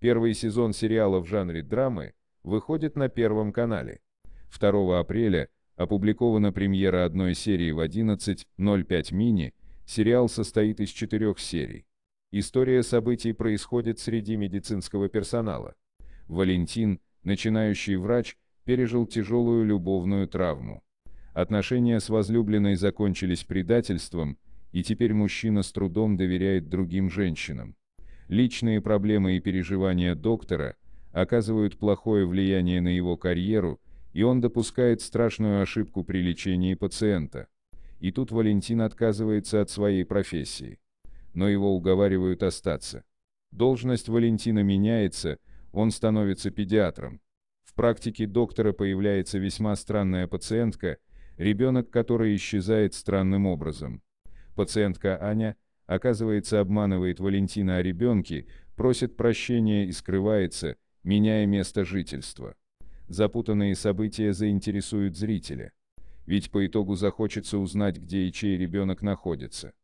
Первый сезон сериала в жанре драмы выходит на Первом канале. 2 апреля опубликована премьера одной серии в 11.05 мини, сериал состоит из четырех серий. История событий происходит среди медицинского персонала. Валентин, начинающий врач, пережил тяжелую любовную травму. Отношения с возлюбленной закончились предательством, и теперь мужчина с трудом доверяет другим женщинам. Личные проблемы и переживания доктора оказывают плохое влияние на его карьеру, и он допускает страшную ошибку при лечении пациента. И тут Валентин отказывается от своей профессии. Но его уговаривают остаться. Должность Валентина меняется, он становится педиатром. В практике доктора появляется весьма странная пациентка, ребенок которой исчезает странным образом. Пациентка Аня – оказывается обманывает Валентина о ребенке, просит прощения и скрывается, меняя место жительства. Запутанные события заинтересуют зрителя. Ведь по итогу захочется узнать, где и чей ребенок находится.